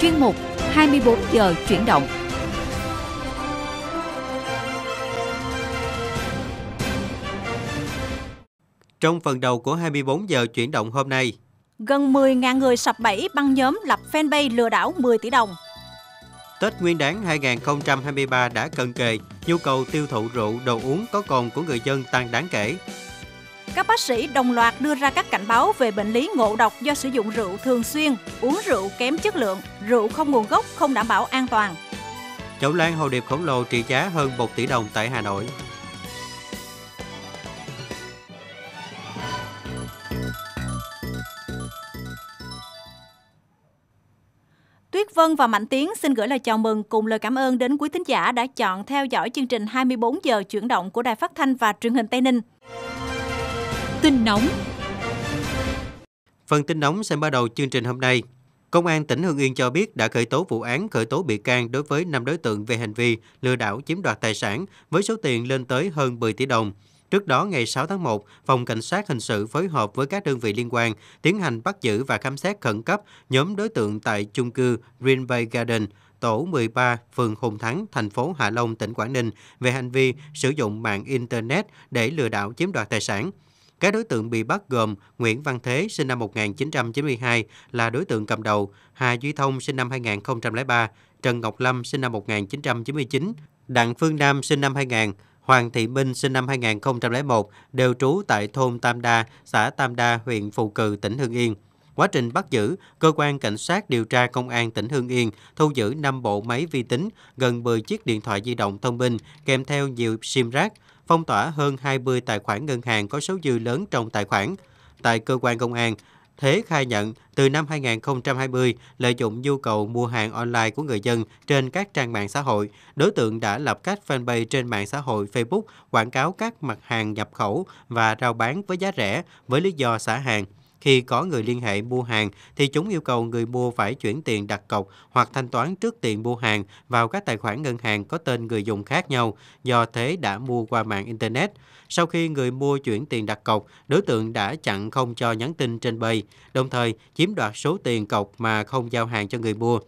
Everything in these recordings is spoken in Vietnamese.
chuyên mục 24 giờ chuyển động. Trong phần đầu của 24 giờ chuyển động hôm nay, gần 10.000 người sập bẫy băng nhóm lập fanpage lừa đảo 10 tỷ đồng. Tết Nguyên đán 2023 đã cận kề, nhu cầu tiêu thụ rượu, đồ uống có cồn của người dân tăng đáng kể các bác sĩ đồng loạt đưa ra các cảnh báo về bệnh lý ngộ độc do sử dụng rượu thường xuyên, uống rượu kém chất lượng, rượu không nguồn gốc, không đảm bảo an toàn. Chậu lan hồ điệp khổng lồ trị giá hơn 1 tỷ đồng tại Hà Nội. Tuyết Vân và Mạnh Tiến xin gửi lời chào mừng cùng lời cảm ơn đến quý thính giả đã chọn theo dõi chương trình 24 giờ chuyển động của Đài Phát thanh và Truyền hình Tây Ninh tin nóng. Phần tin nóng sẽ bắt đầu chương trình hôm nay. Công an tỉnh Hưng Yên cho biết đã khởi tố vụ án khởi tố bị can đối với 5 đối tượng về hành vi lừa đảo chiếm đoạt tài sản với số tiền lên tới hơn 10 tỷ đồng. Trước đó, ngày 6 tháng 1, Phòng Cảnh sát Hình sự phối hợp với các đơn vị liên quan tiến hành bắt giữ và khám xét khẩn cấp nhóm đối tượng tại chung cư Green Bay Garden, tổ 13, phường Hùng Thắng, thành phố Hạ Long, tỉnh Quảng Ninh về hành vi sử dụng mạng Internet để lừa đảo chiếm đoạt tài sản. Các đối tượng bị bắt gồm Nguyễn Văn Thế sinh năm 1992 là đối tượng cầm đầu, Hà Duy Thông sinh năm 2003, Trần Ngọc Lâm sinh năm 1999, Đặng Phương Nam sinh năm 2000, Hoàng Thị Minh sinh năm 2001 đều trú tại thôn Tam Đa, xã Tam Đa, huyện Phù Cử, tỉnh Hưng Yên. Quá trình bắt giữ, cơ quan cảnh sát điều tra công an tỉnh Hưng Yên thu giữ 5 bộ máy vi tính, gần 10 chiếc điện thoại di động thông minh kèm theo nhiều SIM rác, phong tỏa hơn 20 tài khoản ngân hàng có số dư lớn trong tài khoản. Tại cơ quan công an, Thế khai nhận từ năm 2020 lợi dụng nhu cầu mua hàng online của người dân trên các trang mạng xã hội, đối tượng đã lập các fanpage trên mạng xã hội Facebook quảng cáo các mặt hàng nhập khẩu và rao bán với giá rẻ với lý do xả hàng. Khi có người liên hệ mua hàng thì chúng yêu cầu người mua phải chuyển tiền đặt cọc hoặc thanh toán trước tiền mua hàng vào các tài khoản ngân hàng có tên người dùng khác nhau do Thế đã mua qua mạng Internet. Sau khi người mua chuyển tiền đặt cọc, đối tượng đã chặn không cho nhắn tin trên bay, đồng thời chiếm đoạt số tiền cọc mà không giao hàng cho người mua.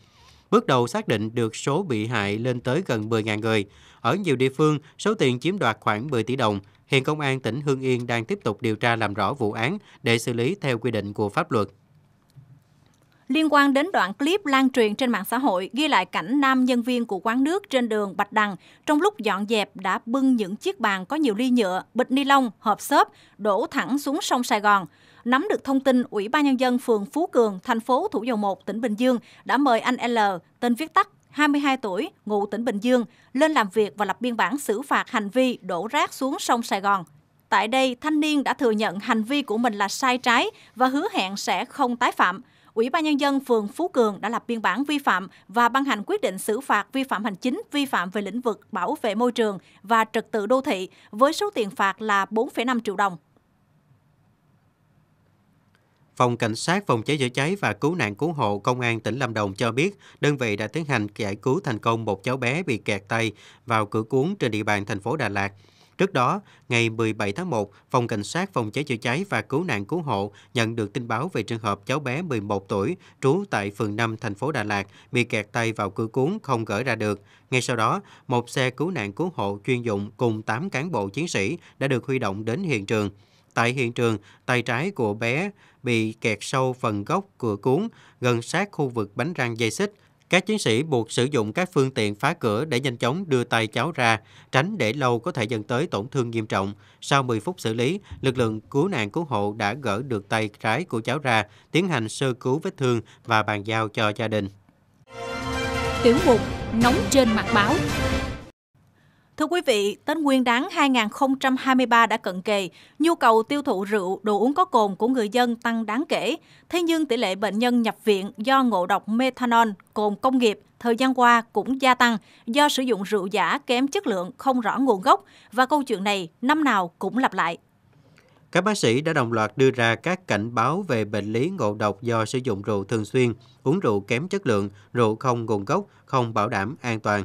Bước đầu xác định được số bị hại lên tới gần 10.000 người. Ở nhiều địa phương, số tiền chiếm đoạt khoảng 10 tỷ đồng. Hiện Công an tỉnh Hưng Yên đang tiếp tục điều tra làm rõ vụ án để xử lý theo quy định của pháp luật liên quan đến đoạn clip lan truyền trên mạng xã hội ghi lại cảnh nam nhân viên của quán nước trên đường Bạch Đằng trong lúc dọn dẹp đã bưng những chiếc bàn có nhiều ly nhựa, bịch ni lông, hộp xốp đổ thẳng xuống sông Sài Gòn nắm được thông tin Ủy ban Nhân dân phường Phú Cường, thành phố Thủ Dầu Một, tỉnh Bình Dương đã mời anh L, tên viết tắt, 22 tuổi, ngụ tỉnh Bình Dương, lên làm việc và lập biên bản xử phạt hành vi đổ rác xuống sông Sài Gòn. Tại đây, thanh niên đã thừa nhận hành vi của mình là sai trái và hứa hẹn sẽ không tái phạm. Ủy ban Nhân dân phường Phú Cường đã lập biên bản vi phạm và ban hành quyết định xử phạt vi phạm hành chính, vi phạm về lĩnh vực bảo vệ môi trường và trật tự đô thị với số tiền phạt là 4,5 triệu đồng. Phòng Cảnh sát Phòng cháy chữa cháy và Cứu nạn Cứu hộ Công an tỉnh Lâm Đồng cho biết, đơn vị đã tiến hành giải cứu thành công một cháu bé bị kẹt tay vào cửa cuốn trên địa bàn thành phố Đà Lạt. Trước đó, ngày 17 tháng 1, Phòng Cảnh sát Phòng cháy chữa cháy và Cứu nạn Cứu hộ nhận được tin báo về trường hợp cháu bé 11 tuổi trú tại phường 5 thành phố Đà Lạt bị kẹt tay vào cửa cuốn không gỡ ra được. Ngay sau đó, một xe cứu nạn cứu hộ chuyên dụng cùng 8 cán bộ chiến sĩ đã được huy động đến hiện trường. Tại hiện trường, tay trái của bé bị kẹt sâu phần gốc cửa cuốn gần sát khu vực bánh răng dây xích. Các chiến sĩ buộc sử dụng các phương tiện phá cửa để nhanh chóng đưa tay cháu ra, tránh để lâu có thể dẫn tới tổn thương nghiêm trọng. Sau 10 phút xử lý, lực lượng cứu nạn cứu hộ đã gỡ được tay trái của cháu ra, tiến hành sơ cứu vết thương và bàn giao cho gia đình. Tiểu mục Nóng trên mặt báo Thưa quý vị, Tết Nguyên đán 2023 đã cận kề, nhu cầu tiêu thụ rượu, đồ uống có cồn của người dân tăng đáng kể. Thế nhưng tỷ lệ bệnh nhân nhập viện do ngộ độc methanol, cồn công nghiệp thời gian qua cũng gia tăng do sử dụng rượu giả kém chất lượng, không rõ nguồn gốc và câu chuyện này năm nào cũng lặp lại. Các bác sĩ đã đồng loạt đưa ra các cảnh báo về bệnh lý ngộ độc do sử dụng rượu thường xuyên, uống rượu kém chất lượng, rượu không nguồn gốc, không bảo đảm an toàn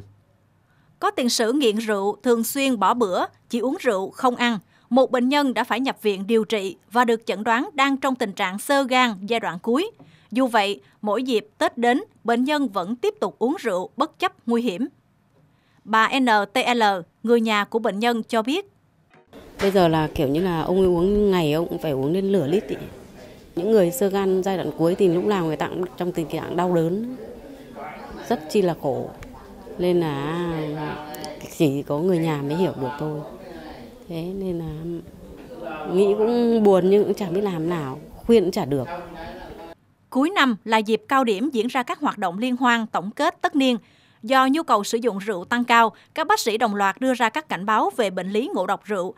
có tiền sử nghiện rượu, thường xuyên bỏ bữa, chỉ uống rượu, không ăn. Một bệnh nhân đã phải nhập viện điều trị và được chẩn đoán đang trong tình trạng sơ gan giai đoạn cuối. Dù vậy, mỗi dịp Tết đến, bệnh nhân vẫn tiếp tục uống rượu bất chấp nguy hiểm. Bà NTL, người nhà của bệnh nhân cho biết. Bây giờ là kiểu như là ông ấy uống ngày ông cũng phải uống lên lửa lít ý. Những người sơ gan giai đoạn cuối thì lúc nào người ta cũng trong tình trạng đau đớn, rất chi là khổ nên là chỉ có người nhà mới hiểu được tôi thế nên là nghĩ cũng buồn nhưng cũng chẳng biết làm nào khuyên cũng chả được cuối năm là dịp cao điểm diễn ra các hoạt động liên hoan tổng kết tất niên do nhu cầu sử dụng rượu tăng cao các bác sĩ đồng loạt đưa ra các cảnh báo về bệnh lý ngộ độc rượu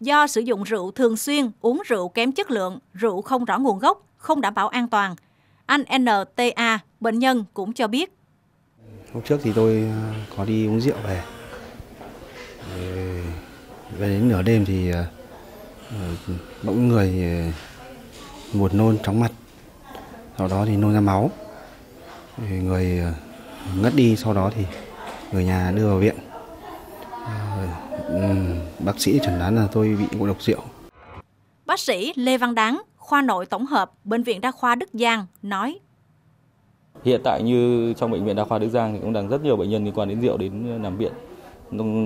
do sử dụng rượu thường xuyên uống rượu kém chất lượng rượu không rõ nguồn gốc không đảm bảo an toàn anh nta bệnh nhân cũng cho biết hôm trước thì tôi à, có đi uống rượu về. Về đến nửa đêm thì à, à, bỗng người buồn nôn chóng mặt. Sau đó thì nôn ra máu. Người ngất đi sau đó thì người nhà đưa vào viện. Bác sĩ chẩn đoán là tôi bị ngộ độc rượu. Bác sĩ Lê Văn Đáng, khoa nội tổng hợp Bệnh viện Đa khoa Đức Giang nói Hiện tại như trong bệnh viện đa khoa Đức Giang thì cũng đang rất nhiều bệnh nhân liên quan đến rượu đến ờ, nằm viện.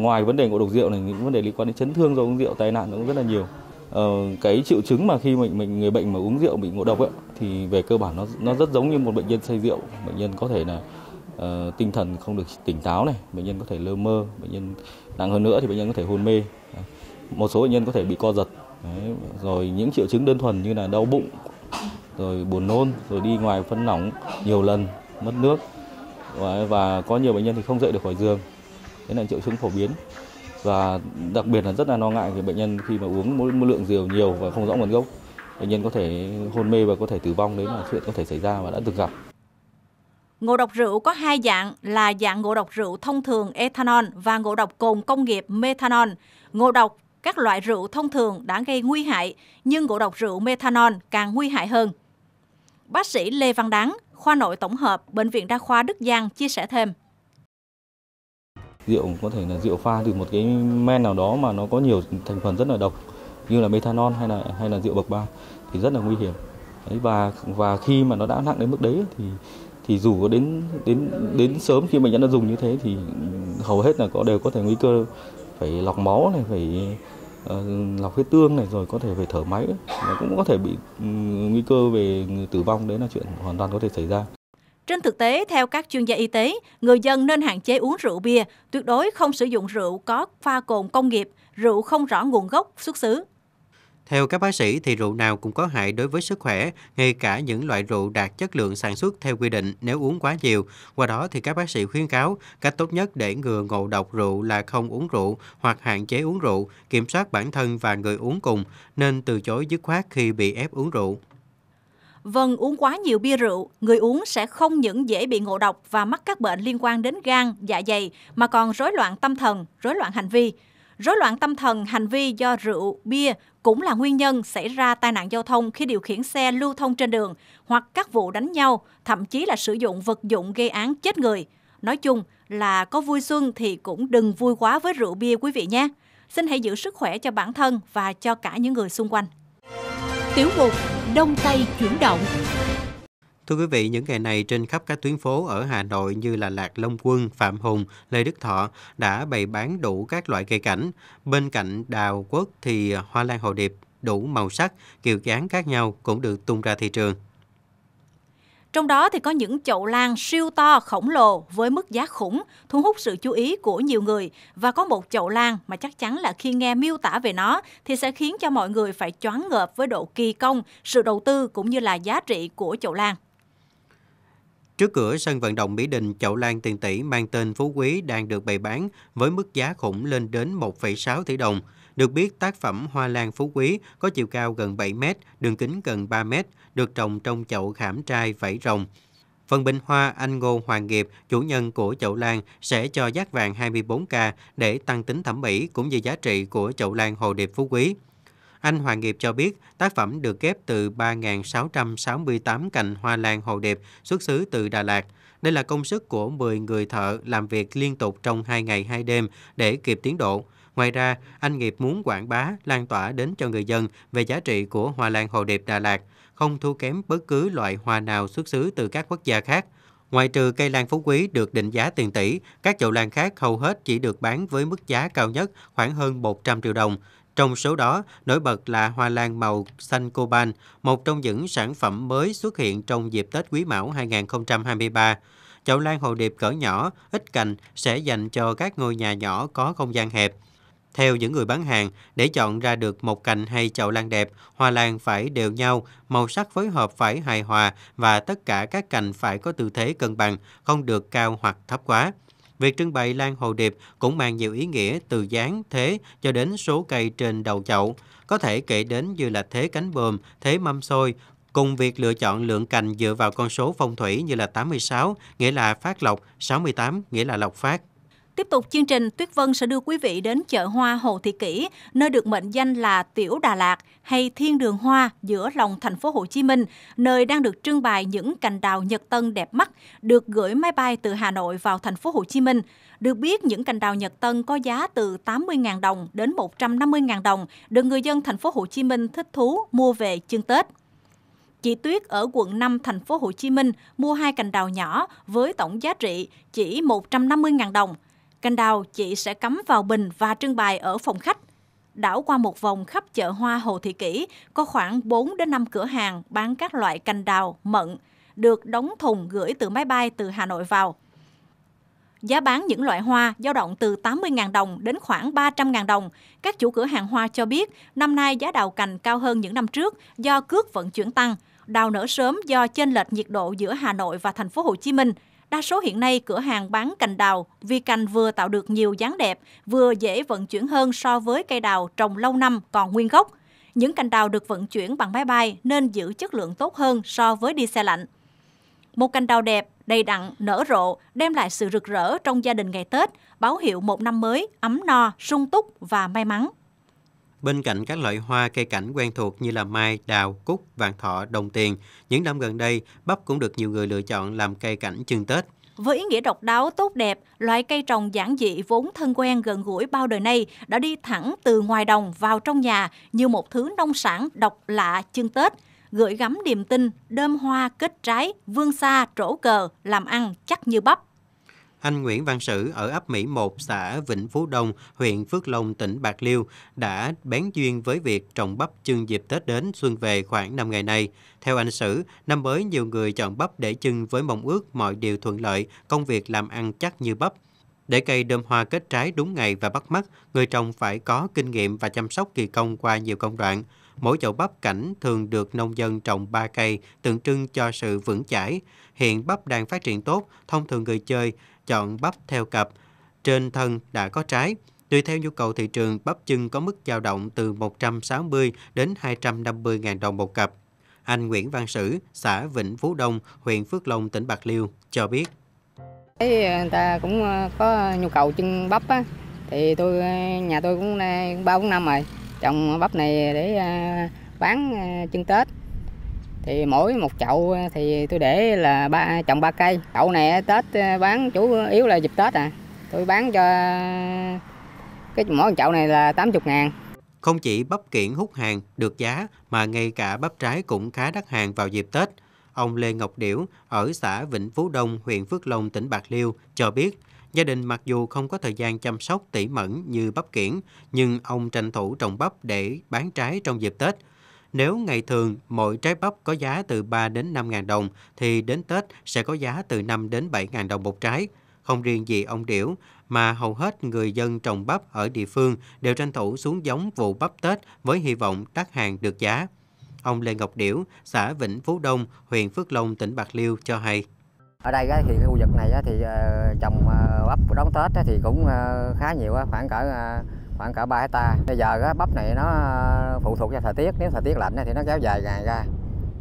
Ngoài vấn đề ngộ độc rượu này những vấn đề liên quan đến chấn thương do uống rượu, tai nạn cũng rất là nhiều. Ờ, cái triệu chứng mà khi mình mình người bệnh mà uống rượu bị ngộ độc ấy, thì về cơ bản nó nó rất giống như một bệnh nhân say rượu. Bệnh nhân có thể là uh, tinh thần không được tỉnh táo này, bệnh nhân có thể lơ mơ, bệnh nhân nặng hơn nữa thì bệnh nhân có thể hôn mê. Một số bệnh nhân có thể bị co giật. Đấy, rồi những triệu chứng đơn thuần như là đau bụng, rồi buồn nôn rồi đi ngoài phân nóng nhiều lần mất nước và, và có nhiều bệnh nhân thì không dậy được khỏi giường đấy là triệu chứng phổ biến và đặc biệt là rất là lo ngại về bệnh nhân khi mà uống một, một lượng rượu nhiều và không rõ nguồn gốc bệnh nhân có thể hôn mê và có thể tử vong đấy là chuyện có thể xảy ra và đã từng gặp Ngộ độc rượu có hai dạng là dạng ngộ độc rượu thông thường ethanol và ngộ độc cồn công nghiệp methanol. Ngộ độc các loại rượu thông thường đã gây nguy hại, nhưng ngộ độc rượu methanol càng nguy hại hơn. Bác sĩ Lê Văn Đáng, khoa nội tổng hợp Bệnh viện Đa khoa Đức Giang chia sẻ thêm. Rượu có thể là rượu pha từ một cái men nào đó mà nó có nhiều thành phần rất là độc như là methanol hay là hay là rượu bậc ba thì rất là nguy hiểm. Đấy, và và khi mà nó đã nặng đến mức đấy thì thì dù có đến đến đến sớm khi bệnh nhân đã dùng như thế thì hầu hết là có đều có thể nguy cơ phải lọc máu này phải Ờ, lọc huyết tương này rồi có thể phải thở máy nó cũng có thể bị ừ, nguy cơ về tử vong đấy là chuyện hoàn toàn có thể xảy ra trên thực tế, theo các chuyên gia y tế, người dân nên hạn chế uống rượu bia, tuyệt đối không sử dụng rượu có pha cồn công nghiệp, rượu không rõ nguồn gốc, xuất xứ. Theo các bác sĩ thì rượu nào cũng có hại đối với sức khỏe, ngay cả những loại rượu đạt chất lượng sản xuất theo quy định nếu uống quá nhiều. Qua đó thì các bác sĩ khuyến cáo cách tốt nhất để ngừa ngộ độc rượu là không uống rượu hoặc hạn chế uống rượu, kiểm soát bản thân và người uống cùng, nên từ chối dứt khoát khi bị ép uống rượu. Vâng, uống quá nhiều bia rượu, người uống sẽ không những dễ bị ngộ độc và mắc các bệnh liên quan đến gan, dạ dày, mà còn rối loạn tâm thần, rối loạn hành vi. Rối loạn tâm thần, hành vi do rượu, bia cũng là nguyên nhân xảy ra tai nạn giao thông khi điều khiển xe lưu thông trên đường hoặc các vụ đánh nhau, thậm chí là sử dụng vật dụng gây án chết người. Nói chung là có vui xuân thì cũng đừng vui quá với rượu bia quý vị nhé. Xin hãy giữ sức khỏe cho bản thân và cho cả những người xung quanh. Tiểu mục Đông Tây chuyển động Thưa quý vị, những ngày này trên khắp các tuyến phố ở Hà Nội như là Lạc Long Quân, Phạm Hùng, Lê Đức Thọ đã bày bán đủ các loại cây cảnh. Bên cạnh đào quất thì hoa lan hồ điệp đủ màu sắc, kiểu dáng khác nhau cũng được tung ra thị trường. Trong đó thì có những chậu lan siêu to khổng lồ với mức giá khủng, thu hút sự chú ý của nhiều người và có một chậu lan mà chắc chắn là khi nghe miêu tả về nó thì sẽ khiến cho mọi người phải choáng ngợp với độ kỳ công, sự đầu tư cũng như là giá trị của chậu lan. Trước cửa sân vận động Mỹ Đình, chậu lan tiền tỷ mang tên Phú Quý đang được bày bán với mức giá khủng lên đến 1,6 tỷ đồng. Được biết, tác phẩm Hoa Lan Phú Quý có chiều cao gần 7 m, đường kính gần 3 m, được trồng trong chậu khảm trai vảy rồng. Phần bình hoa anh Ngô Hoàng Nghiệp, chủ nhân của chậu lan, sẽ cho giác vàng 24K để tăng tính thẩm mỹ cũng như giá trị của chậu lan hồ điệp phú quý. Anh Hoàng Nghiệp cho biết tác phẩm được ghép từ 3.668 cành hoa lan hồ điệp xuất xứ từ Đà Lạt. Đây là công sức của 10 người thợ làm việc liên tục trong 2 ngày 2 đêm để kịp tiến độ. Ngoài ra, anh Nghiệp muốn quảng bá, lan tỏa đến cho người dân về giá trị của hoa lan hồ điệp Đà Lạt, không thua kém bất cứ loại hoa nào xuất xứ từ các quốc gia khác. Ngoài trừ cây lan phú quý được định giá tiền tỷ, các chậu lan khác hầu hết chỉ được bán với mức giá cao nhất khoảng hơn 100 triệu đồng. Trong số đó, nổi bật là hoa lan màu xanh coban, một trong những sản phẩm mới xuất hiện trong dịp Tết Quý Mão 2023. Chậu lan hồ điệp cỡ nhỏ, ít cành sẽ dành cho các ngôi nhà nhỏ có không gian hẹp. Theo những người bán hàng, để chọn ra được một cành hay chậu lan đẹp, hoa lan phải đều nhau, màu sắc phối hợp phải hài hòa và tất cả các cành phải có tư thế cân bằng, không được cao hoặc thấp quá. Việc trưng bày lan hồ điệp cũng mang nhiều ý nghĩa từ dáng, thế cho đến số cây trên đầu chậu. Có thể kể đến như là thế cánh bờm, thế mâm xôi, cùng việc lựa chọn lượng cành dựa vào con số phong thủy như là 86 nghĩa là phát lộc, 68 nghĩa là lộc phát. Tiếp tục chương trình, Tuyết Vân sẽ đưa quý vị đến chợ hoa Hồ Thị Kỷ, nơi được mệnh danh là Tiểu Đà Lạt hay Thiên Đường Hoa giữa lòng thành phố Hồ Chí Minh, nơi đang được trưng bày những cành đào Nhật Tân đẹp mắt, được gửi máy bay từ Hà Nội vào thành phố Hồ Chí Minh. Được biết, những cành đào Nhật Tân có giá từ 80.000 đồng đến 150.000 đồng, được người dân thành phố Hồ Chí Minh thích thú mua về chương Tết. Chị Tuyết ở quận 5 thành phố Hồ Chí Minh mua hai cành đào nhỏ với tổng giá trị chỉ 150.000 đồng Cành đào chị sẽ cắm vào bình và trưng bày ở phòng khách. Đảo qua một vòng khắp chợ hoa Hồ Thị Kỷ, có khoảng 4 đến 5 cửa hàng bán các loại cành đào, mận, được đóng thùng gửi từ máy bay từ Hà Nội vào. Giá bán những loại hoa dao động từ 80.000 đồng đến khoảng 300.000 đồng. Các chủ cửa hàng hoa cho biết, năm nay giá đào cành cao hơn những năm trước do cước vận chuyển tăng. Đào nở sớm do chênh lệch nhiệt độ giữa Hà Nội và thành phố Hồ Chí Minh – Đa số hiện nay cửa hàng bán cành đào vì cành vừa tạo được nhiều dáng đẹp, vừa dễ vận chuyển hơn so với cây đào trồng lâu năm còn nguyên gốc. Những cành đào được vận chuyển bằng máy bay nên giữ chất lượng tốt hơn so với đi xe lạnh. Một cành đào đẹp, đầy đặn, nở rộ, đem lại sự rực rỡ trong gia đình ngày Tết, báo hiệu một năm mới ấm no, sung túc và may mắn. Bên cạnh các loại hoa cây cảnh quen thuộc như là mai, đào, cúc, vàng thọ, đồng tiền, những năm gần đây, bắp cũng được nhiều người lựa chọn làm cây cảnh chừng Tết. Với ý nghĩa độc đáo, tốt đẹp, loại cây trồng giản dị vốn thân quen gần gũi bao đời nay đã đi thẳng từ ngoài đồng vào trong nhà như một thứ nông sản độc lạ chưng Tết, gửi gắm niềm tin, đơm hoa kết trái, vương xa trổ cờ, làm ăn chắc như bắp. Anh Nguyễn Văn Sử ở ấp Mỹ 1, xã Vĩnh Phú Đông, huyện Phước Long, tỉnh Bạc Liêu đã bén duyên với việc trồng bắp chưng dịp Tết đến xuân về khoảng 5 ngày nay. Theo anh Sử, năm mới nhiều người chọn bắp để chưng với mong ước mọi điều thuận lợi, công việc làm ăn chắc như bắp. Để cây đơm hoa kết trái đúng ngày và bắt mắt, người trồng phải có kinh nghiệm và chăm sóc kỳ công qua nhiều công đoạn. Mỗi chậu bắp cảnh thường được nông dân trồng 3 cây, tượng trưng cho sự vững chãi. Hiện bắp đang phát triển tốt, thông thường người chơi chọn bắp theo cặp, trên thân đã có trái. Tùy theo nhu cầu thị trường, bắp chưng có mức dao động từ 160 đến 250 ngàn đồng một cặp. Anh Nguyễn Văn Sử, xã Vĩnh Phú Đông, huyện Phước Long, tỉnh Bạc Liêu cho biết. Thấy ờ, người ta cũng ờ, có nhu cầu chưng bắp á, thì tôi ờ, nhà tôi cũng ba bốn năm rồi trồng bắp này để bán chưng Tết thì mỗi một chậu ờ, thì tôi để là ba trồng ba cây chậu này ờ, tết ờ, bán chủ yếu là dịp tết à tôi bán cho cái mỗi chậu này là 80 ngàn không chỉ bắp kiển hút hàng được giá mà ngay cả bắp trái cũng khá đắt hàng vào dịp Tết. Ông Lê Ngọc Điểu ở xã Vĩnh Phú Đông, huyện Phước Long, tỉnh Bạc Liêu cho biết gia đình mặc dù không có thời gian chăm sóc tỉ mẩn như bắp kiển, nhưng ông tranh thủ trồng bắp để bán trái trong dịp Tết. Nếu ngày thường mỗi trái bắp có giá từ 3 đến 5 ngàn đồng thì đến Tết sẽ có giá từ 5 đến 7 ngàn đồng một trái. Không riêng gì ông Điểu mà hầu hết người dân trồng bắp ở địa phương đều tranh thủ xuống giống vụ bắp Tết với hy vọng tác hàng được giá. Ông Lê Ngọc Điểu, xã Vĩnh Phú Đông, huyện Phước Long, tỉnh Bạc Liêu cho hay ở đây thì khu vực này thì ờ, trồng ờ, bắp đón tết thì cũng ờ, khá nhiều khoảng cỡ khoảng cả 3 hecta bây giờ cái bắp này nó ờ, phụ thuộc vào thời tiết nếu thời tiết lạnh thì nó kéo dài ngày ra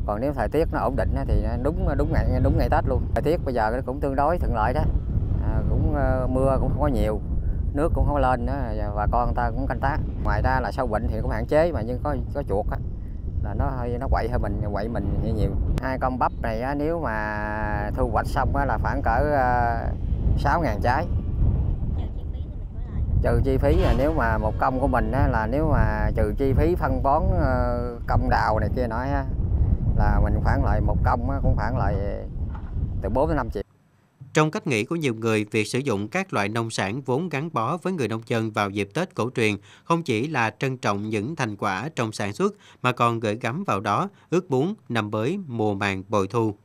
còn nếu thời tiết nó ổn định thì đúng đúng ngày đúng ngày Tết luôn thời tiết bây giờ cũng tương đối thuận lợi đó à, cũng ờ, mưa cũng không có nhiều nước cũng không lên nữa và con ta cũng canh tác ngoài ra là sâu bệnh thì cũng hạn chế mà nhưng có có chuột á là nó hơi nó quậy hơi mình quậy mình nhiều nhiều hai con bắp này á, nếu mà thu hoạch xong á, là khoảng cỡ 6.000 trái trừ chi phí là nếu mà một công của mình á, là nếu mà trừ chi phí phân bón ờ, công đào này kia nói á, là mình khoảng lại một công á, cũng khoảng lại từ 4 đến 5 triệu. Trong cách nghĩ của nhiều người, việc sử dụng các loại nông sản vốn gắn bó với người nông dân vào dịp Tết cổ truyền không chỉ là trân trọng những thành quả trong sản xuất mà còn gửi gắm vào đó ước muốn năm mới mùa màng bội thu.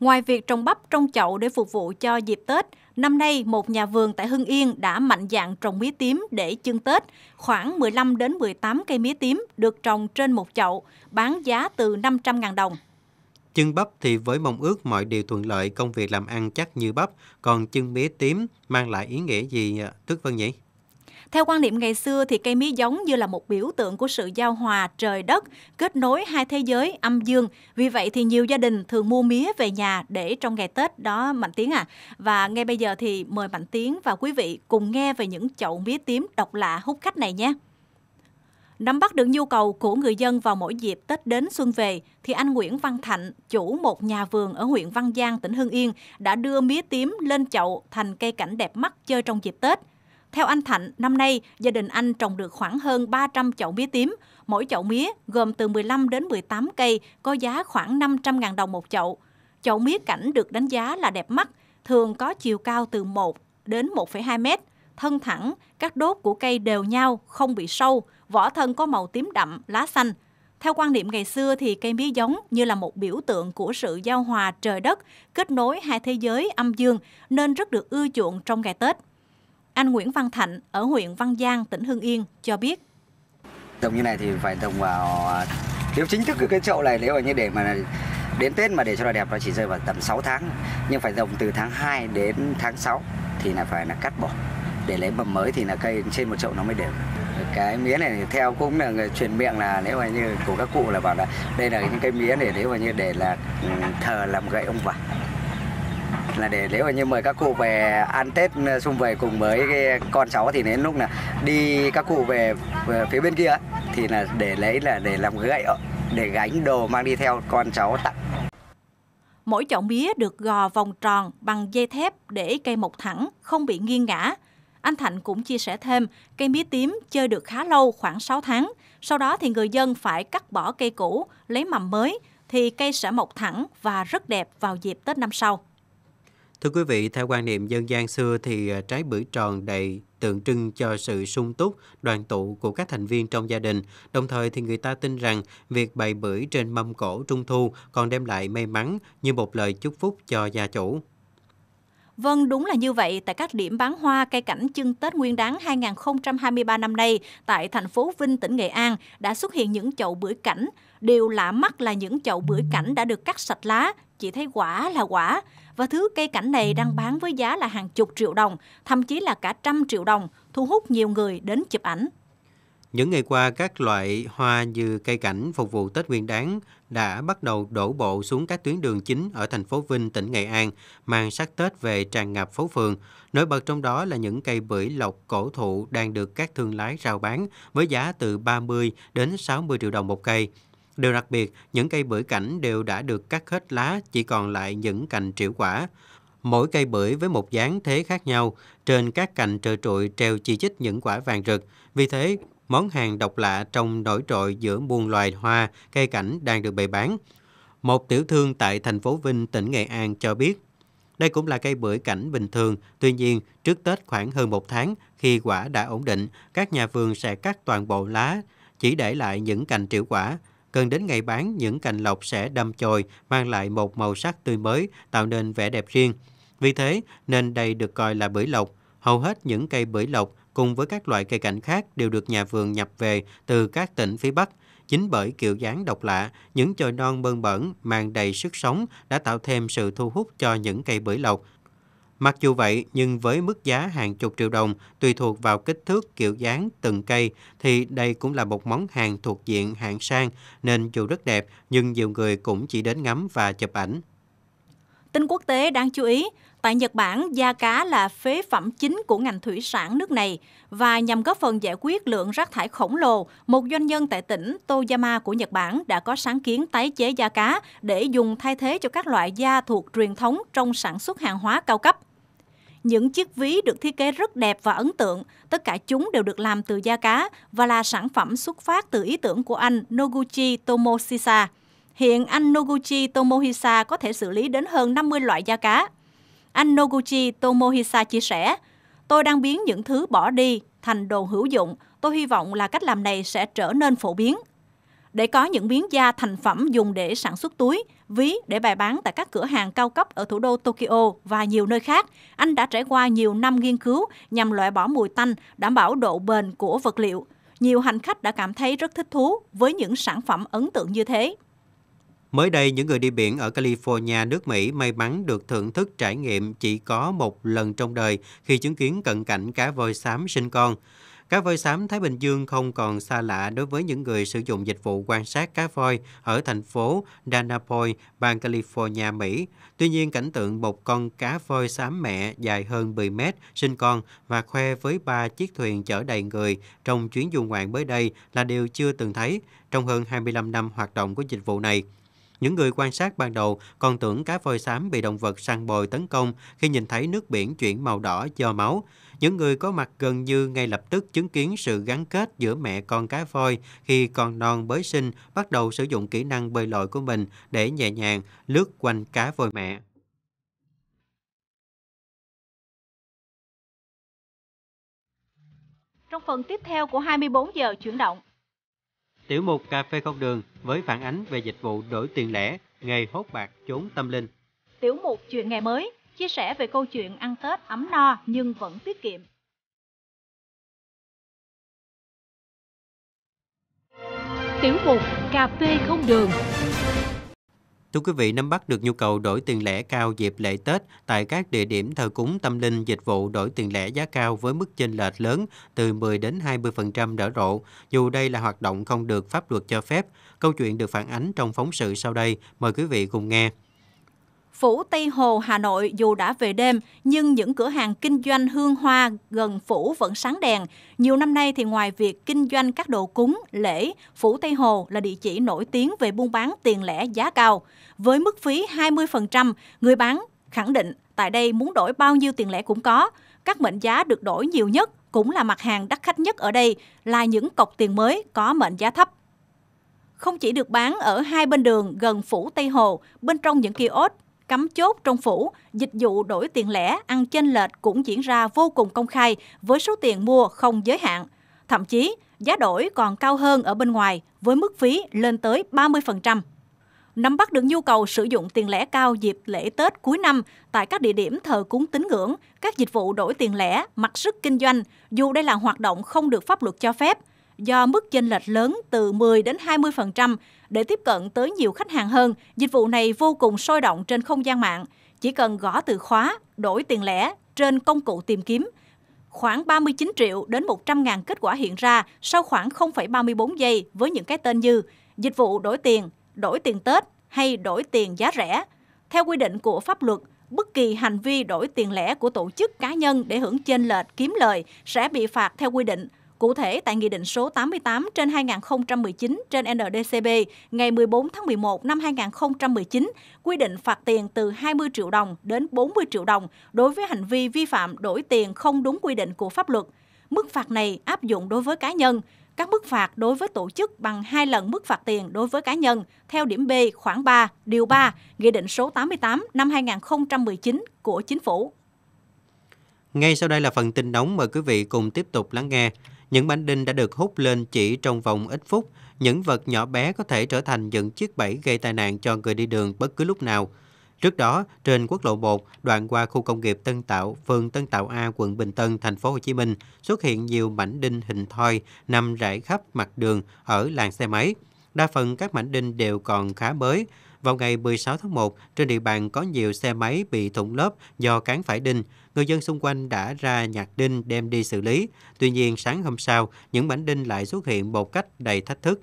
Ngoài việc trồng bắp trong chậu để phục vụ cho dịp Tết, Năm nay, một nhà vườn tại Hưng Yên đã mạnh dạn trồng mía tím để chưng Tết. Khoảng 15 đến 18 cây mía tím được trồng trên một chậu, bán giá từ 500.000 đồng. Chưng bắp thì với mong ước mọi điều thuận lợi, công việc làm ăn chắc như bắp, còn chân mía tím mang lại ý nghĩa gì, Tức Vân nhỉ? Theo quan niệm ngày xưa thì cây mía giống như là một biểu tượng của sự giao hòa trời đất, kết nối hai thế giới âm dương. Vì vậy thì nhiều gia đình thường mua mía về nhà để trong ngày Tết đó Mạnh Tiến à. Và ngay bây giờ thì mời Mạnh Tiến và quý vị cùng nghe về những chậu mía tím độc lạ hút khách này nhé. Nắm bắt được nhu cầu của người dân vào mỗi dịp Tết đến xuân về, thì anh Nguyễn Văn Thạnh, chủ một nhà vườn ở huyện Văn Giang, tỉnh Hưng Yên, đã đưa mía tím lên chậu thành cây cảnh đẹp mắt chơi trong dịp Tết. Theo anh Thạnh, năm nay gia đình anh trồng được khoảng hơn 300 chậu mía tím. Mỗi chậu mía gồm từ 15 đến 18 cây có giá khoảng 500.000 đồng một chậu. Chậu mía cảnh được đánh giá là đẹp mắt, thường có chiều cao từ 1 đến 1,2 mét, thân thẳng, các đốt của cây đều nhau, không bị sâu, vỏ thân có màu tím đậm, lá xanh. Theo quan niệm ngày xưa thì cây mía giống như là một biểu tượng của sự giao hòa trời đất, kết nối hai thế giới âm dương nên rất được ưa chuộng trong ngày Tết. Anh Nguyễn Văn Thạnh ở huyện Văn Giang, tỉnh Hưng Yên cho biết. Trồng như này thì phải trồng vào à, nếu chính thức cái chậu này nếu mà như để mà đến Tết mà để cho nó đẹp nó chỉ rơi vào tầm 6 tháng nhưng phải trồng từ tháng 2 đến tháng 6 thì là phải là cắt bỏ để lấy mầm mới thì là cây trên một chậu nó mới đẹp cái mía này theo cũng là người truyền miệng là nếu mà như của các cụ là bảo là đây là những cây mía để nếu mà như để là ừ, thờ làm gậy ông bà là để nếu như mời các cụ về ăn Tết ừ, xung vầy cùng với cái con cháu thì đến lúc là đi các cụ về, về phía bên kia thì là để lấy là để làm gậy để gánh đồ mang đi theo con cháu tặng. Mỗi chậu mía được gò vòng tròn bằng dây thép để cây mọc thẳng, không bị nghiêng ngã. Anh Thạnh cũng chia sẻ thêm, cây mía tím chơi được khá lâu, khoảng 6 tháng. Sau đó thì người dân phải cắt bỏ cây cũ, lấy mầm mới, thì cây sẽ mọc thẳng và rất đẹp vào dịp Tết năm sau. Thưa quý vị, theo quan niệm dân gian xưa thì à, trái bưởi tròn đầy tượng trưng cho sự sung túc, đoàn tụ của các thành viên trong gia đình. Đồng thời thì người ta tin rằng việc bày bưởi trên mâm cổ trung thu còn đem lại may mắn như một lời chúc phúc cho gia chủ. Vâng, đúng là như vậy. Tại các điểm bán hoa cây cảnh chưng Tết Nguyên đán 2023 năm nay tại thành phố Vinh, tỉnh Nghệ An đã xuất hiện những chậu bưởi cảnh. Điều lạ mắt là những chậu bưởi cảnh đã được cắt sạch lá, chỉ thấy quả là quả. Và thứ cây cảnh này đang bán với giá là hàng chục triệu đồng, thậm chí là cả trăm triệu đồng, thu hút nhiều người đến chụp ảnh. Những ngày qua, các loại hoa như cây cảnh phục vụ Tết Nguyên đán đã bắt đầu đổ bộ xuống các tuyến đường chính ở thành phố Vinh, tỉnh Nghệ An, mang sắc Tết về tràn ngập phố phường. Nổi bật trong đó là những cây bưởi lộc cổ thụ đang được các thương lái rao bán với giá từ 30 đến 60 triệu đồng một cây. Điều đặc biệt, những cây bưởi cảnh đều đã được cắt hết lá, chỉ còn lại những cành triệu quả. Mỗi cây bưởi với một dáng thế khác nhau, trên các cành trơ trụi treo chi chít những quả vàng rực. Vì thế, món hàng độc lạ trong nổi trội giữa buôn loài hoa, cây cảnh đang được bày bán. Một tiểu thương tại thành phố Vinh, tỉnh Nghệ An cho biết, đây cũng là cây bưởi cảnh bình thường, tuy nhiên trước Tết khoảng hơn một tháng, khi quả đã ổn định, các nhà vườn sẽ cắt toàn bộ lá, chỉ để lại những cành triệu quả cần đến ngày bán những cành lộc sẽ đâm chồi, mang lại một màu sắc tươi mới, tạo nên vẻ đẹp riêng. Vì thế, nên đây được coi là bưởi lộc. Hầu hết những cây bưởi lộc cùng với các loại cây cảnh khác đều được nhà vườn nhập về từ các tỉnh phía Bắc. Chính bởi kiểu dáng độc lạ, những chồi non bơn bẩn, mang đầy sức sống đã tạo thêm sự thu hút cho những cây bưởi lộc, Mặc dù vậy, nhưng với mức giá hàng chục triệu đồng tùy thuộc vào kích thước kiểu dáng từng cây thì đây cũng là một món hàng thuộc diện hạng sang nên dù rất đẹp nhưng nhiều người cũng chỉ đến ngắm và chụp ảnh. Tin quốc tế đáng chú ý, tại Nhật Bản, da cá là phế phẩm chính của ngành thủy sản nước này và nhằm góp phần giải quyết lượng rác thải khổng lồ, một doanh nhân tại tỉnh Toyama của Nhật Bản đã có sáng kiến tái chế da cá để dùng thay thế cho các loại da thuộc truyền thống trong sản xuất hàng hóa cao cấp. Những chiếc ví được thiết kế rất đẹp và ấn tượng. Tất cả chúng đều được làm từ da cá và là sản phẩm xuất phát từ ý tưởng của anh Noguchi Tomohisa Hiện anh Noguchi Tomohisa có thể xử lý đến hơn 50 loại da cá. Anh Noguchi Tomohisa chia sẻ, Tôi đang biến những thứ bỏ đi thành đồ hữu dụng. Tôi hy vọng là cách làm này sẽ trở nên phổ biến. Để có những miếng da thành phẩm dùng để sản xuất túi, ví để bày bán tại các cửa hàng cao cấp ở thủ đô Tokyo và nhiều nơi khác. Anh đã trải qua nhiều năm nghiên cứu nhằm loại bỏ mùi tanh, đảm bảo độ bền của vật liệu. Nhiều hành khách đã cảm thấy rất thích thú với những sản phẩm ấn tượng như thế. Mới đây, những người đi biển ở California, nước Mỹ may mắn được thưởng thức trải nghiệm chỉ có một lần trong đời khi chứng kiến cận cảnh cá voi xám sinh con. Cá voi xám Thái Bình Dương không còn xa lạ đối với những người sử dụng dịch vụ quan sát cá voi ở thành phố Dana Point, bang California, Mỹ. Tuy nhiên, cảnh tượng một con cá voi xám mẹ dài hơn 10 mét sinh con và khoe với ba chiếc thuyền chở đầy người trong chuyến du ngoạn mới đây là điều chưa từng thấy trong hơn 25 năm hoạt động của dịch vụ này. Những người quan sát ban đầu còn tưởng cá voi xám bị động vật săn bồi tấn công khi nhìn thấy nước biển chuyển màu đỏ do máu. Những người có mặt gần như ngay lập tức chứng kiến sự gắn kết giữa mẹ con cá voi khi còn non mới sinh bắt đầu sử dụng kỹ năng bơi lội của mình để nhẹ nhàng lướt quanh cá voi mẹ. Trong phần tiếp theo của 24 giờ chuyển động. Tiểu mục Cà phê không đường với phản ánh về dịch vụ đổi tiền lẻ, nghề hốt bạc trốn tâm linh. Tiểu mục chuyện ngày mới chia sẻ về câu chuyện ăn Tết ấm no nhưng vẫn tiết kiệm. Tiểu mục Cà phê không đường Thưa quý vị, nắm bắt được nhu cầu đổi tiền lẻ cao dịp lễ Tết tại các địa điểm thờ cúng tâm linh dịch vụ đổi tiền lẻ giá cao với mức chênh lệch lớn từ 10 đến 20% đỡ rộ. Dù đây là hoạt động không được pháp luật cho phép, câu chuyện được phản ánh trong phóng sự sau đây. Mời quý vị cùng nghe. Phủ Tây Hồ, Hà Nội dù đã về đêm, nhưng những cửa hàng kinh doanh hương hoa gần Phủ vẫn sáng đèn. Nhiều năm nay thì ngoài việc kinh doanh các đồ cúng, lễ, Phủ Tây Hồ là địa chỉ nổi tiếng về buôn bán tiền lẻ giá cao. Với mức phí 20%, người bán khẳng định tại đây muốn đổi bao nhiêu tiền lẻ cũng có. Các mệnh giá được đổi nhiều nhất cũng là mặt hàng đắt khách nhất ở đây là những cọc tiền mới có mệnh giá thấp. Không chỉ được bán ở hai bên đường gần Phủ Tây Hồ, bên trong những kiosk cắm chốt trong phủ, dịch vụ đổi tiền lẻ, ăn chênh lệch cũng diễn ra vô cùng công khai với số tiền mua không giới hạn. Thậm chí, giá đổi còn cao hơn ở bên ngoài với mức phí lên tới 30%. Nắm bắt được nhu cầu sử dụng tiền lẻ cao dịp lễ Tết cuối năm tại các địa điểm thờ cúng tín ngưỡng, các dịch vụ đổi tiền lẻ, mặc sức kinh doanh, dù đây là hoạt động không được pháp luật cho phép – do mức chênh lệch lớn từ 10 đến 20% để tiếp cận tới nhiều khách hàng hơn. Dịch vụ này vô cùng sôi động trên không gian mạng. Chỉ cần gõ từ khóa, đổi tiền lẻ trên công cụ tìm kiếm, khoảng 39 triệu đến 100 ngàn kết quả hiện ra sau khoảng 0,34 giây với những cái tên như dịch vụ đổi tiền, đổi tiền Tết hay đổi tiền giá rẻ. Theo quy định của pháp luật, bất kỳ hành vi đổi tiền lẻ của tổ chức cá nhân để hưởng chênh lệch kiếm lời sẽ bị phạt theo quy định Cụ thể, tại Nghị định số 88 trên 2019 trên NDCB ngày 14 tháng 11 năm 2019 quy định phạt tiền từ 20 triệu đồng đến 40 triệu đồng đối với hành vi vi phạm đổi tiền không đúng quy định của pháp luật. Mức phạt này áp dụng đối với cá nhân, các mức phạt đối với tổ chức bằng 2 lần mức phạt tiền đối với cá nhân theo điểm B khoảng 3, điều 3, Nghị định số 88 năm 2019 của Chính phủ. Ngay sau đây là phần tin nóng mời quý vị cùng tiếp tục lắng nghe. Những bánh đinh đã được hút lên chỉ trong vòng ít phút. Những vật nhỏ bé có thể trở thành những chiếc bẫy gây tai nạn cho người đi đường bất cứ lúc nào. Trước đó, trên quốc lộ 1, đoạn qua khu công nghiệp Tân Tạo, phường Tân Tạo A, quận Bình Tân, thành phố Hồ Chí Minh, xuất hiện nhiều mảnh đinh hình thoi nằm rải khắp mặt đường ở làng xe máy. Đa phần các mảnh đinh đều còn khá mới, vào ngày 16 tháng 1, trên địa bàn có nhiều xe máy bị thủng lốp do cán phải đinh. Người dân xung quanh đã ra nhặt đinh đem đi xử lý. Tuy nhiên, sáng hôm sau, những mảnh đinh lại xuất hiện một cách đầy thách thức.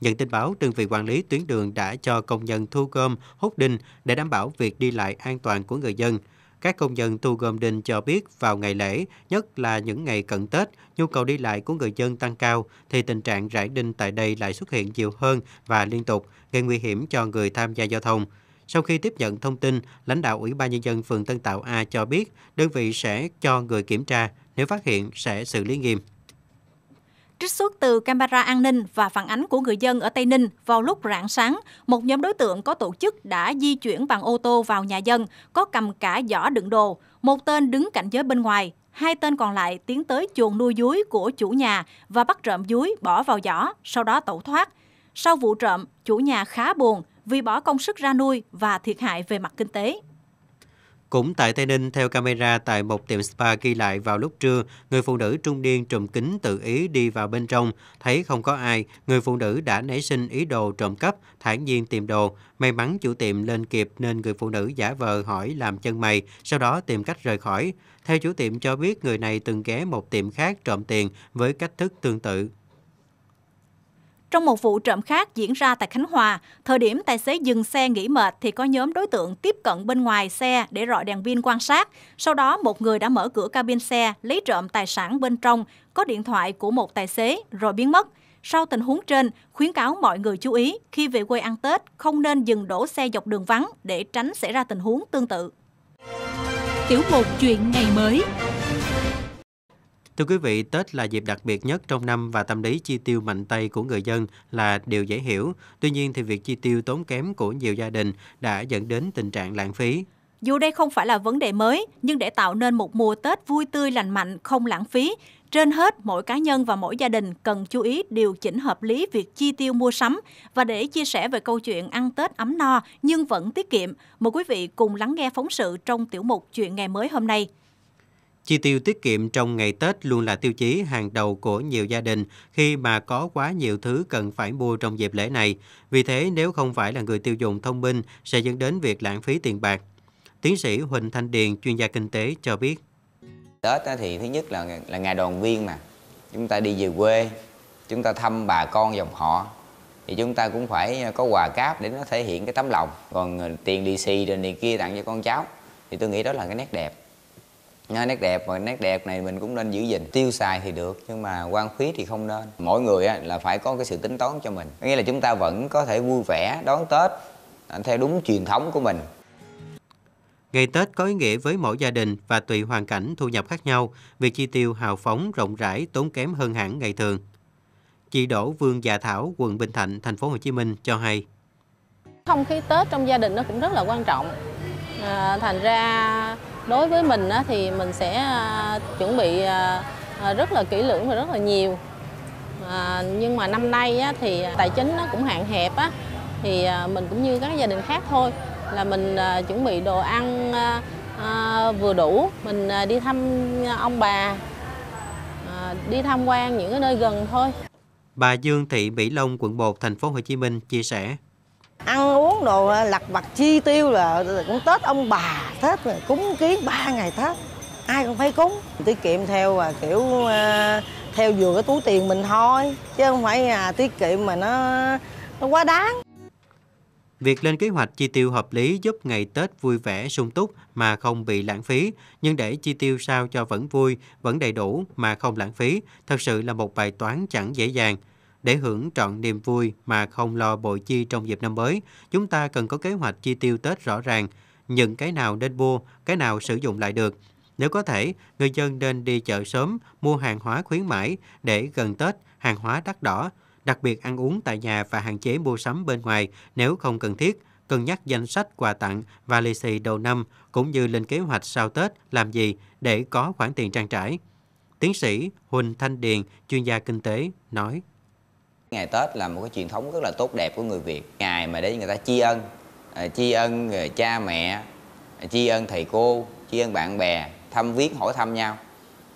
Nhận tin báo, đơn vị quản lý tuyến đường đã cho công nhân thu gom, hút đinh để đảm bảo việc đi lại an toàn của người dân. Các công dân tu gom đình cho biết vào ngày lễ, nhất là những ngày cận Tết, nhu cầu đi lại của người dân tăng cao, thì tình trạng rải đinh tại đây lại xuất hiện nhiều hơn và liên tục, gây nguy hiểm cho người tham gia giao thông. Sau khi tiếp nhận thông tin, lãnh đạo Ủy ban Nhân dân phường Tân Tạo A cho biết đơn vị sẽ cho người kiểm tra, nếu phát hiện sẽ xử lý nghiêm. Trích xuất từ camera an ninh và phản ánh của người dân ở Tây Ninh vào lúc rạng sáng, một nhóm đối tượng có tổ chức đã di chuyển bằng ô tô vào nhà dân, có cầm cả giỏ đựng đồ. Một tên đứng cảnh giới bên ngoài, hai tên còn lại tiến tới chuồng nuôi dúi của chủ nhà và bắt trộm dúi bỏ vào giỏ, sau đó tẩu thoát. Sau vụ trộm, chủ nhà khá buồn vì bỏ công sức ra nuôi và thiệt hại về mặt kinh tế. Cũng tại Tây Ninh, theo camera tại một tiệm spa ghi lại vào lúc trưa, người phụ nữ trung niên trùm kính tự ý đi vào bên trong. Thấy không có ai, người phụ nữ đã nảy sinh ý đồ trộm cắp, thản nhiên tìm đồ. May mắn chủ tiệm lên kịp nên người phụ nữ giả vờ hỏi làm chân mày, sau đó tìm cách rời khỏi. Theo chủ tiệm cho biết, người này từng ghé một tiệm khác trộm tiền với cách thức tương tự. Trong một vụ trộm khác diễn ra tại Khánh Hòa, thời điểm tài xế dừng xe nghỉ mệt thì có nhóm đối tượng tiếp cận bên ngoài xe để rọi đèn pin quan sát. Sau đó, một người đã mở cửa cabin xe, lấy trộm tài sản bên trong, có điện thoại của một tài xế rồi biến mất. Sau tình huống trên, khuyến cáo mọi người chú ý khi về quê ăn Tết không nên dừng đổ xe dọc đường vắng để tránh xảy ra tình huống tương tự. Tiểu mục chuyện ngày mới Thưa quý vị, Tết là dịp đặc biệt nhất trong năm và tâm lý chi tiêu mạnh tay của người dân là điều dễ hiểu. Tuy nhiên thì việc chi tiêu tốn kém của nhiều gia đình đã dẫn đến tình trạng lãng phí. Dù đây không phải là vấn đề mới, nhưng để tạo nên một mùa Tết vui tươi lành mạnh, không lãng phí, trên hết, mỗi cá nhân và mỗi gia đình cần chú ý điều chỉnh hợp lý việc chi tiêu mua sắm và để chia sẻ về câu chuyện ăn Tết ấm no nhưng vẫn tiết kiệm, mời quý vị cùng lắng nghe phóng sự trong tiểu mục Chuyện ngày mới hôm nay. Chi tiêu tiết kiệm trong ngày Tết luôn là tiêu chí hàng đầu của nhiều gia đình khi mà có quá nhiều thứ cần phải mua trong dịp lễ này. Vì thế, nếu không phải là người tiêu dùng thông minh sẽ dẫn đến việc lãng phí tiền bạc. Tiến sĩ Huỳnh Thanh Điền, chuyên gia kinh tế cho biết. Tết thì thứ nhất là là ngày đoàn viên mà. Chúng ta đi về quê, chúng ta thăm bà con dòng họ thì chúng ta cũng phải có quà cáp để nó thể hiện cái tấm lòng còn ờ, tiền lì xì rồi này kia tặng cho con cháu thì tôi nghĩ đó là cái nét đẹp nét đẹp và nét đẹp này mình cũng nên giữ gìn tiêu xài thì được nhưng mà quan phí thì không nên mỗi người là phải có cái sự tính toán cho mình nghĩa là chúng ta vẫn có thể vui vẻ đón tết à, theo đúng truyền thống của mình Ngày Tết có ý nghĩa với mỗi gia đình và tùy hoàn cảnh thu nhập khác nhau, việc chi tiêu hào phóng, rộng rãi, tốn kém hơn hẳn ngày thường. Chị Đỗ Vương Dạ Thảo, quận Bình Thạnh, thành phố Hồ Chí Minh cho hay. Không khí Tết trong gia đình nó cũng rất là quan trọng. À, thành ra đối với mình thì mình sẽ à, chuẩn bị à, à, rất là kỹ lưỡng và rất là nhiều à, nhưng mà năm nay á, thì tài chính nó cũng hạn hẹp á thì mình cũng như các gia đình khác thôi là mình à, chuẩn bị đồ ăn à, vừa đủ mình à, đi thăm ông bà à, đi tham quan những cái nơi gần thôi Bà Dương Thị Mỹ Long, quận 1, thành phố Hồ Chí Minh chia sẻ ăn uống đồ à, lặt vặt chi tiêu là cũng tết ông bà tết rồi cúng kiến ba ngày tết ai cũng phải cúng tiết kiệm theo và kiểu à, theo vừa cái túi tiền mình thôi chứ không phải à, tiết kiệm mà nó nó quá đáng Việc lên kế hoạch chi tiêu hợp lý giúp ngày Tết vui vẻ, sung túc mà không bị lãng phí, nhưng để chi tiêu sao cho vẫn vui, vẫn đầy đủ mà không lãng phí, thật sự là một bài toán chẳng dễ dàng. Để hưởng trọn niềm vui mà không lo bội chi trong dịp năm mới, chúng ta cần có kế hoạch chi tiêu Tết rõ ràng, những cái nào nên mua, cái nào sử dụng lại được. Nếu có thể, người dân nên đi chợ sớm, mua hàng hóa khuyến mãi để gần Tết, hàng hóa đắt đỏ, đặc biệt ăn uống tại nhà và hạn chế mua sắm bên ngoài nếu không cần thiết, cân nhắc danh sách quà tặng và lì xì đầu năm cũng như lên kế hoạch sau Tết làm gì để có khoản tiền trang trải. Tiến sĩ Huỳnh Thanh Điền, chuyên gia kinh tế, nói ngày tết là một cái truyền thống rất là tốt đẹp của người việt ngày mà để người ta tri ân à, tri ân à, cha mẹ à, tri ân thầy cô tri ân bạn bè thăm viếng hỏi thăm nhau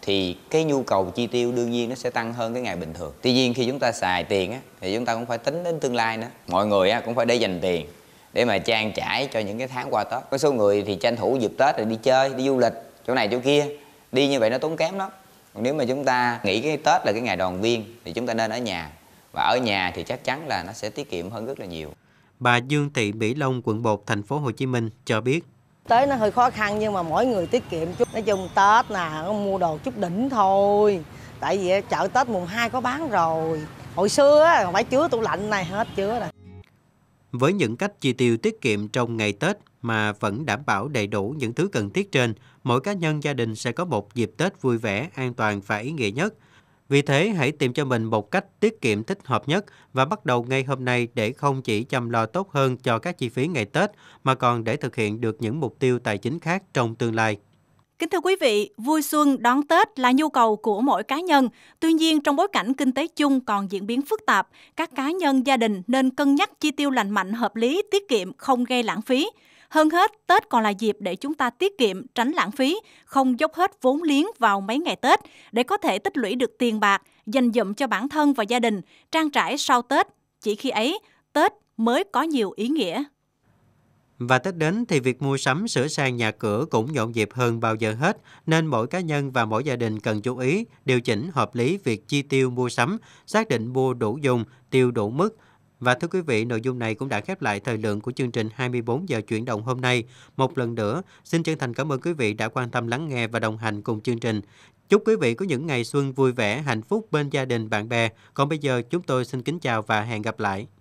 thì cái nhu cầu chi tiêu đương nhiên nó sẽ tăng hơn cái ngày bình thường tuy nhiên khi chúng ta xài tiền á, thì chúng ta cũng phải tính đến tương lai nữa mọi người á, cũng phải để dành tiền để mà trang trải cho những cái tháng qua tết có số người thì tranh thủ dịp tết rồi đi chơi đi du lịch chỗ này chỗ kia đi như vậy nó tốn kém lắm nếu mà chúng ta nghĩ cái tết là cái ngày đoàn viên thì chúng ta nên ở nhà và ở nhà thì chắc chắn là nó sẽ tiết kiệm hơn rất là nhiều. Bà Dương Thị Bỉ Long, quận 1, thành phố Hồ Chí Minh cho biết tới nó hơi khó khăn nhưng mà mỗi người tiết kiệm chút nói chung tết nè mua đồ chút đỉnh thôi tại vì chợ tết mùng 2 có bán rồi hồi xưa phải chứa tủ lạnh này hết chứa rồi với những cách chi tiêu tiết kiệm trong ngày Tết mà vẫn đảm bảo đầy đủ những thứ cần thiết trên, mỗi cá nhân gia đình sẽ có một dịp Tết vui vẻ, an toàn và ý nghĩa nhất – vì thế, hãy tìm cho mình một cách tiết kiệm thích hợp nhất và bắt đầu ngay hôm nay để không chỉ chăm lo tốt hơn cho các chi phí ngày Tết, mà còn để thực hiện được những mục tiêu tài chính khác trong tương lai. Kính thưa quý vị, vui xuân đón Tết là nhu cầu của mỗi cá nhân. Tuy nhiên, trong bối cảnh kinh tế chung còn diễn biến phức tạp, các cá nhân, gia đình nên cân nhắc chi tiêu lành mạnh, hợp lý, tiết kiệm, không gây lãng phí. Hơn hết, Tết còn là dịp để chúng ta tiết kiệm, tránh lãng phí, không dốc hết vốn liếng vào mấy ngày Tết để có thể tích lũy được tiền bạc, dành dụm cho bản thân và gia đình, trang trải sau Tết. Chỉ khi ấy, Tết mới có nhiều ý nghĩa. Và Tết đến thì việc mua sắm sửa sang nhà cửa cũng nhộn nhịp hơn bao giờ hết, nên mỗi cá nhân và mỗi gia đình cần chú ý, điều chỉnh hợp lý việc chi tiêu mua sắm, xác định mua đủ dùng, tiêu đủ mức – và thưa quý vị, nội dung này cũng đã khép lại thời lượng của chương trình 24 giờ chuyển động hôm nay. Một lần nữa, xin chân thành cảm ơn quý vị đã quan tâm lắng nghe và đồng hành cùng chương trình. Chúc quý vị có những ngày xuân vui vẻ, hạnh phúc bên gia đình, bạn bè. Còn bây giờ, chúng tôi xin kính chào và hẹn gặp lại.